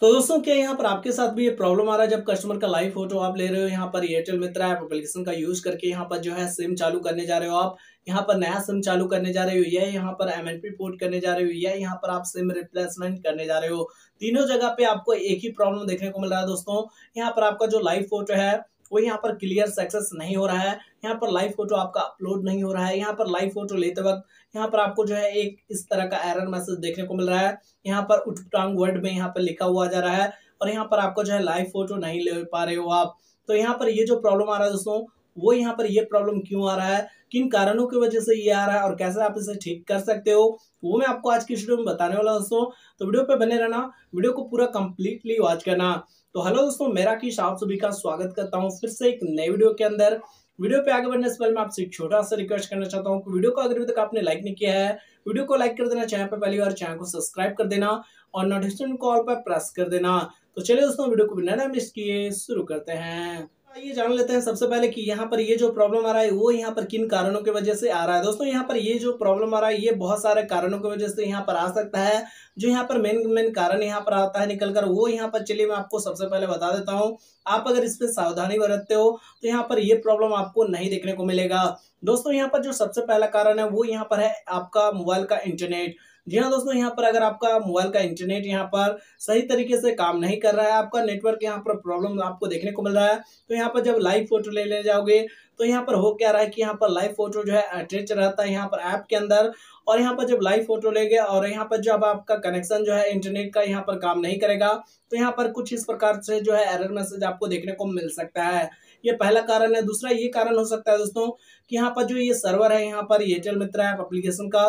तो दोस्तों क्या यहाँ पर आपके साथ भी ये प्रॉब्लम आ रहा है जब कस्टमर का लाइव फोटो आप ले रहे हो यहाँ पर एयरटेल मित्र ऐप एप्लीकेशन का यूज करके यहाँ पर जो है सिम चालू करने जा रहे हो आप यहाँ पर नया सिम चालू करने जा रहे हो या यहाँ पर एम पोर्ट करने जा रहे हो या यहाँ पर आप सिम रिप्लेसमेंट करने जा रहे हो तीनों जगह पे आपको एक ही प्रॉब्लम देखने को मिल रहा है दोस्तों यहाँ पर आपका जो लाइव फोटो है वो यहाँ पर क्लियर सक्सेस नहीं हो रहा है यहाँ पर लाइव फोटो आपका अपलोड नहीं हो रहा है यहाँ पर लाइव फोटो लेते वक्त यहाँ पर आपको जो है एक इस तरह का एरर मैसेज देखने को मिल रहा है यहाँ पर उठपुटांग वर्ड में यहाँ पर लिखा हुआ जा रहा है और यहाँ पर आपको जो है लाइव फोटो तो नहीं ले पा रहे हो आप तो यहाँ पर ये जो प्रॉब्लम आ रहा है दोस्तों वो यहाँ पर ये प्रॉब्लम क्यों आ रहा है किन कारणों की वजह से ये आ रहा है और कैसे आप इसे ठीक कर सकते हो वो मैं आपको आज की वीडियो में बताने वाला दोस्तों तो वीडियो पे बने रहना वीडियो को पूरा कंप्लीटली वॉच करना तो हेलो दोस्तों मेरा की शाह सभी का स्वागत करता हूँ फिर से एक नए वीडियो के अंदर वीडियो पे आगे बढ़ने से पहले मैं आपसे एक छोटा सा रिक्वेस्ट करना चाहता हूँ वीडियो को अगर अभी तक आपने लाइक नहीं किया है वीडियो को लाइक कर देना चैनल पर पहली बार चैनल को सब्सक्राइब कर देना और नोटिफिकेशन कॉल पर प्रेस कर देना तो चलिए दोस्तों वीडियो को बिना मिस किए शुरू करते हैं ये जान लेते हैं सबसे पहले कि यहाँ पर ये जो प्रॉब्लम आ रहा है वो यहाँ पर किन कारणों की वजह से आ रहा है दोस्तों यहाँ पर ये जो प्रॉब्लम आ रहा है ये बहुत सारे कारणों की वजह से यहाँ पर आ सकता है जो यहाँ पर मेन मेन कारण यहाँ पर आता है निकलकर वो यहाँ पर चलिए मैं आपको सबसे पहले बता देता हूँ आप अगर इस पर सावधानी बरतते हो तो यहाँ पर ये प्रॉब्लम आपको नहीं देखने को मिलेगा दोस्तों यहाँ पर जो सबसे पहला कारण है वो यहाँ पर है आपका मोबाइल का इंटरनेट जी हाँ दोस्तों यहाँ पर अगर आपका मोबाइल का इंटरनेट यहाँ पर सही तरीके से काम नहीं कर रहा है आपका नेटवर्क यहाँ पर प्रॉब्लम आपको देखने को मिल रहा है तो यहाँ पर जब लाइव फोटो ले ले जाओगे तो यहाँ पर हो क्या रहा है कि यहाँ पर लाइव फोटो जो है अटैच रहता है यहाँ पर ऐप के अंदर और यहाँ पर जब लाइव फोटो लेंगे और यहाँ पर जब आपका कनेक्शन जो है इंटरनेट का यहाँ पर काम नहीं करेगा तो यहाँ पर कुछ इस प्रकार से जो है एरर मैसेज आपको देखने को मिल सकता है ये पहला कारण है दूसरा ये कारण हो सकता है दोस्तों कि यहाँ पर जो ये सर्वर है यहाँ पर एयरटेल मित्र ऐप अप्लीकेशन का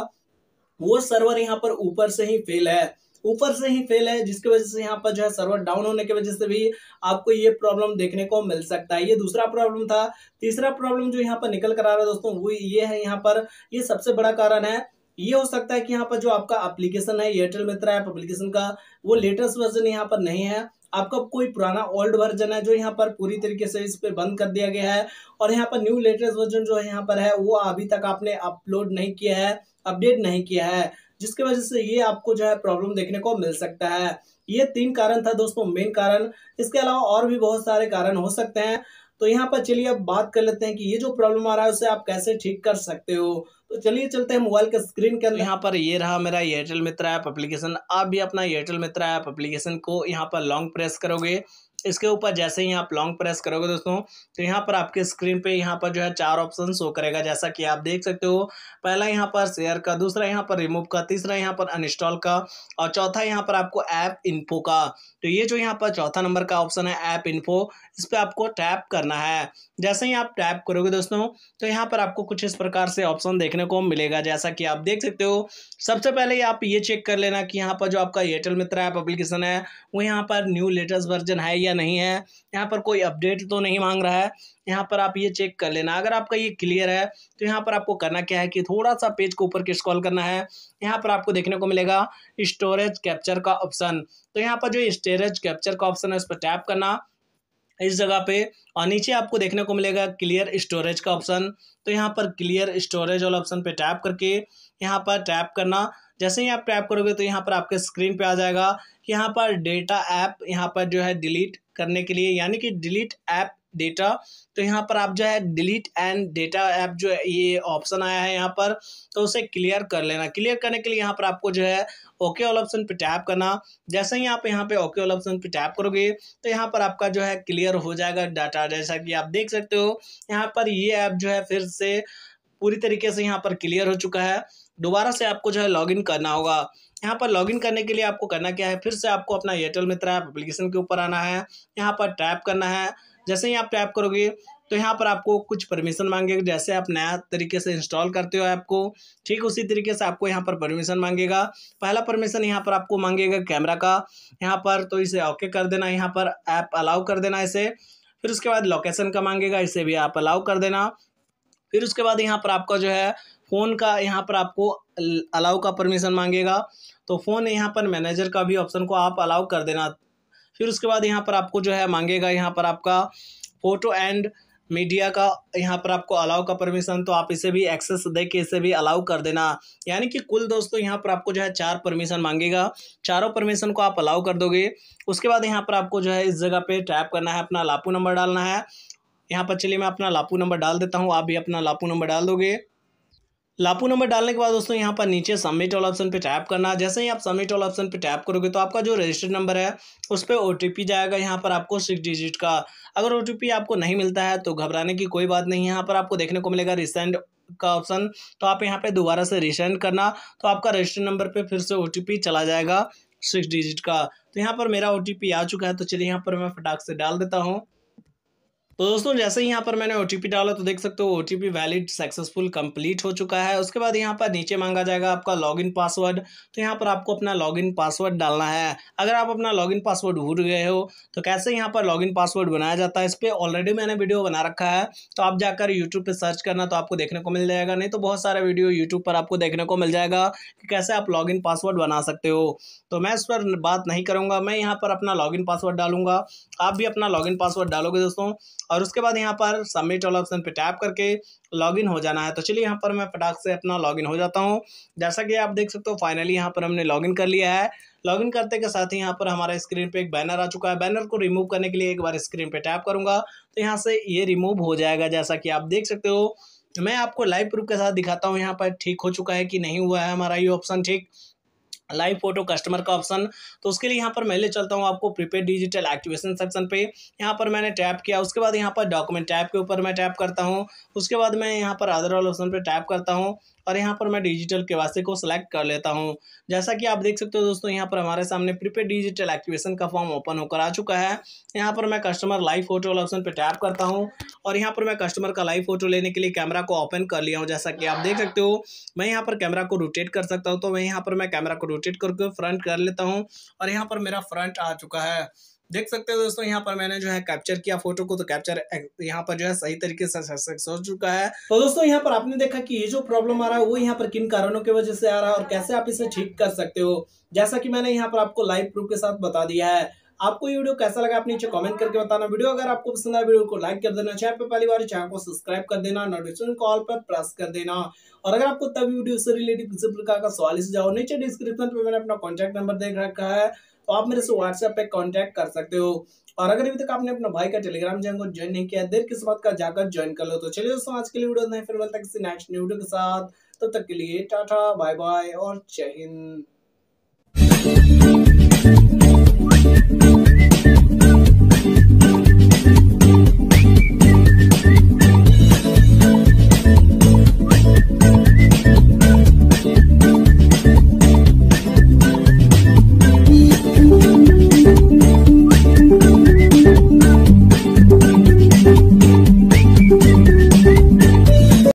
वो सर्वर यहाँ पर ऊपर से ही फेल है ऊपर से ही फेल है जिसकी वजह से यहाँ पर जो है सर्वर डाउन होने की वजह से भी आपको ये प्रॉब्लम देखने को मिल सकता है ये दूसरा प्रॉब्लम था तीसरा प्रॉब्लम जो यहाँ पर निकल कर आ रहा है दोस्तों वो ये है यहाँ पर ये सबसे बड़ा कारण है ये हो सकता है कि यहाँ पर जो आपका एप्लीकेशन है एयरटेल मित्र ऐप एप्लीकेशन का वो लेटेस्ट वर्जन यहाँ पर नहीं है आपका कोई पुराना ओल्ड वर्जन है जो यहाँ पर पूरी तरीके से इस पर बंद कर दिया गया है और यहाँ पर न्यू लेटेस्ट वर्जन जो है यहाँ पर है वो अभी तक आपने अपलोड नहीं किया है अपडेट नहीं किया है जिसकी वजह से ये आपको जो है प्रॉब्लम देखने को मिल सकता है ये तीन कारण था दोस्तों मेन कारण इसके अलावा और भी बहुत सारे कारण हो सकते हैं तो यहाँ पर चलिए अब बात कर लेते हैं कि ये जो प्रॉब्लम आ रहा है उसे आप कैसे ठीक कर सकते हो तो चलिए चलते हैं मोबाइल के स्क्रीन के अंदर यहाँ पर ये रहा मेरा एयरटेल मित्र ऐप एप्लीकेशन आप भी अपना एयरटेल मित्र ऐप एप्लीकेशन को यहाँ पर लॉन्ग प्रेस करोगे इसके ऊपर जैसे ही आप लॉन्ग प्रेस करोगे दोस्तों तो यहाँ पर आपके स्क्रीन पे यहाँ पर जो है चार ऑप्शन शो करेगा जैसा कि आप देख सकते हो पहला यहाँ पर शेयर का दूसरा यहाँ पर रिमूव का तीसरा यहाँ पर अनइंस्टॉल का और चौथा यहाँ पर आपको ऐप इन्फो का तो ये जो यहाँ पर चौथा नंबर का ऑप्शन है ऐप इन्फो इस पर आपको टैप करना है जैसे ही आप टैप करोगे दोस्तों तो यहाँ पर आपको कुछ इस प्रकार से ऑप्शन देखने को मिलेगा जैसा कि आप देख सकते हो सबसे पहले आप ये चेक कर लेना कि यहाँ पर जो आपका एयरटेल मित्र ऐप अप्लीकेशन है वो यहाँ पर न्यू लेटेस्ट वर्जन है या नहीं है यहाँ पर कोई अपडेट तो नहीं मांग रहा है यहाँ पर आप ये चेक कर लेना अगर आपका ये क्लियर है तो यहाँ पर आपको करना क्या है कि थोड़ा सा पेज को ऊपर के स्क्रॉल करना है यहाँ पर आपको देखने को मिलेगा स्टोरेज कैप्चर का ऑप्शन तो यहाँ पर जो स्टोरेज कैप्चर का ऑप्शन है उस पर टैप करना इस जगह पे और नीचे आपको देखने को मिलेगा क्लियर स्टोरेज का ऑप्शन तो यहाँ पर क्लियर स्टोरेज वाला ऑप्शन पे टैप करके यहाँ पर टैप करना जैसे ही आप टैप करोगे तो यहाँ पर आपके स्क्रीन पे आ जाएगा यहाँ पर डेटा ऐप यहाँ पर जो है डिलीट करने के लिए यानी कि डिलीट ऐप डेटा तो यहाँ पर आप जो है डिलीट एंड डेटा ऐप जो है ये ऑप्शन आया है यहाँ पर तो उसे क्लियर कर लेना क्लियर करने के लिए यहाँ पर आपको जो है ओके ऑल ऑप्शन पे टैप करना जैसे ही आप यहाँ पे ओके ऑल ऑप्शन पे टैप करोगे तो यहाँ पर आपका जो है क्लियर हो जाएगा डाटा जैसा कि आप देख सकते हो यहाँ पर ये ऐप जो है फिर से पूरी तरीके से यहाँ पर क्लियर हो चुका है दोबारा से आपको जो है लॉगिन करना होगा यहाँ पर लॉगिन करने के लिए आपको करना क्या है फिर से आपको अपना एयरटेल मित्र ऐप अप्लीकेशन के ऊपर आना है यहाँ पर टैप करना है जैसे ही आप टैप करोगे तो यहाँ पर आपको कुछ परमिशन मांगेगा जैसे आप नया तरीके से इंस्टॉल करते हो ऐप को ठीक उसी तरीके से आपको यहाँ पर परमिशन मांगेगा पहला परमिशन यहाँ पर आपको मांगेगा कैमरा का यहाँ पर तो इसे ओके कर देना यहाँ पर ऐप अलाउ कर देना इसे फिर उसके बाद लोकेशन का मांगेगा इसे भी आप अलाउ कर देना फिर उसके बाद यहाँ पर आपका जो है फ़ोन का यहाँ पर आपको अलाउ का परमिशन मांगेगा तो फ़ोन यहाँ पर मैनेजर का भी ऑप्शन को आप अलाउ कर देना फिर उसके बाद यहाँ पर आपको जो है मांगेगा यहाँ पर आपका फ़ोटो एंड मीडिया का यहाँ पर आपको अलाउ का परमिशन तो आप इसे भी एक्सेस दे के इसे भी अलाउ कर देना यानी कि कुल दोस्तों यहाँ पर आपको जो है चार परमिशन मांगेगा चारों परमिशन को आप अलाउ कर दोगे उसके बाद यहाँ पर आपको जो है इस जगह पे टैप करना है अपना लापू नंबर डालना है यहाँ पर चलिए मैं अपना लापू नंबर डाल देता हूँ आप भी अपना लापू नंबर डाल दोगे लापू नंबर डालने के बाद दोस्तों यहाँ पर नीचे सबमिट वाला ऑप्शन पे टैप करना जैसे ही आप सबमिट वाला ऑप्शन पे टैप करोगे तो आपका जो रजिस्टर्ड नंबर है उस पर ओ जाएगा यहाँ पर आपको सिक्स डिजिट का अगर ओ आपको नहीं मिलता है तो घबराने की कोई बात नहीं यहाँ पर आपको देखने को मिलेगा रिसेंट का ऑप्शन तो आप यहाँ पर दोबारा से रिसेंड करना तो आपका रजिस्टर्ड नंबर पर फिर से ओ चला जाएगा सिक्स डिजिट का तो यहाँ पर मेरा ओ आ चुका है तो चलिए यहाँ पर मैं फटाक से डाल देता हूँ तो दोस्तों जैसे ही यहाँ पर मैंने ओ डाला तो देख सकते हो ओ वैलिड सक्सेसफुल कंप्लीट हो चुका है उसके बाद यहाँ पर नीचे मांगा जाएगा आपका लॉगिन पासवर्ड तो यहाँ पर आपको अपना लॉगिन पासवर्ड डालना है अगर आप अपना लॉगिन पासवर्ड भूल गए हो तो कैसे यहाँ पर लॉगिन पासवर्ड बनाया जाता है इस पर ऑलरेडी मैंने वीडियो बना रखा है तो आप जाकर यूट्यूब पर सर्च करना तो आपको देखने को मिल जाएगा नहीं तो बहुत सारे वीडियो यूट्यूब पर आपको देखने को मिल जाएगा कि कैसे आप लॉग पासवर्ड बना सकते हो तो मैं इस पर बात नहीं करूँगा मैं यहाँ पर अपना लॉगिन पासवर्ड डालूंगा आप भी अपना लॉगिन पासवर्ड डालोगे दोस्तों और उसके बाद यहाँ पर सबमिट वाला ऑप्शन पे टैप करके लॉगिन हो जाना है तो चलिए यहाँ पर मैं फटाख से अपना लॉगिन हो जाता हूँ जैसा कि आप देख सकते हो फाइनली यहाँ पर हमने लॉगिन कर लिया है लॉगिन करते के साथ ही यहाँ पर हमारा स्क्रीन पे एक बैनर आ चुका है बैनर को रिमूव करने के लिए एक बार स्क्रीन पे टैप करूँगा तो यहाँ से ये रिमूव हो जाएगा जैसा कि आप देख सकते हो मैं आपको लाइव प्रूफ के साथ दिखाता हूँ यहाँ पर ठीक हो चुका है कि नहीं हुआ है हमारा ये ऑप्शन ठीक लाइव फोटो कस्टमर का ऑप्शन तो उसके लिए यहाँ पर मैं ले चलता हूँ आपको प्रीपेड डिजिटल एक्टिवेशन सेक्शन पे यहाँ पर मैंने टैप किया उसके बाद यहाँ पर डॉक्यूमेंट टैप के ऊपर मैं टैप करता हूँ उसके बाद मैं यहाँ पर अदर वाले ऑप्शन पे टैप करता हूँ और यहाँ पर मैं डिजिटल के वास्ते को सिलेक्ट कर लेता हूँ जैसा कि आप देख सकते हो दोस्तों यहाँ पर हमारे सामने प्रीपेड डिजिटल एक्टिवेशन का फॉर्म ओपन होकर आ चुका है यहाँ पर मैं कस्टमर लाइव फोटो ऑप्शन पर टैप करता हूँ और यहाँ पर मैं कस्टमर का लाइव फोटो लेने के लिए कैमरा को ओपन कर लिया हूँ जैसा कि आप देख सकते हो मैं यहाँ पर कैमरा को रोटेट कर सकता हूँ तो मैं यहाँ पर मैं कैमरा को रोटेट करके फ्रंट कर लेता हूँ और यहाँ पर मेरा फ्रंट आ चुका है देख सकते हो दोस्तों यहाँ पर मैंने जो है कैप्चर किया फोटो को तो कैप्चर यहाँ पर जो है सही तरीके से सक्सेस हो चुका है तो दोस्तों यहाँ पर आपने देखा कि ये जो प्रॉब्लम आ रहा है वो यहाँ पर किन कारणों की वजह से आ रहा है और कैसे आप इसे ठीक कर सकते हो जैसा कि मैंने यहाँ पर आपको लाइव प्रूफ के साथ बता दिया है आपको ये वीडियो कैसा लगा आप नीचे कमेंट करके बताना वीडियो अगर आपको पसंद आया वीडियो को लाइक कर देना चैनल पर पहली बार चैनल को सब्सक्राइब कर देना नोटिफिकेशन कॉल पर प्रेस कर देना और अगर आपको तभी वीडियो से रिलेटेड किसी प्रकार का सवाल जाओ नीचे डिस्क्रिप्शन पर मैंने अपना कॉन्टैक्ट नंबर देख रखा है तो आप मेरे से व्हाट्सएप पे कॉन्टैक्ट कर सकते हो और अगर अभी तक आपने अपना भाई का टेलीग्राम चैनल को ज्वाइन नहीं किया देर किस बात का जाकर ज्वाइन कर लो तो चलिए दोस्तों आज के लिए वीडियो नहीं फिर मिलता किसी नेक्स्ट वीडियो के साथ तब तक के लिए टाटा बाय बाय और जय हिंद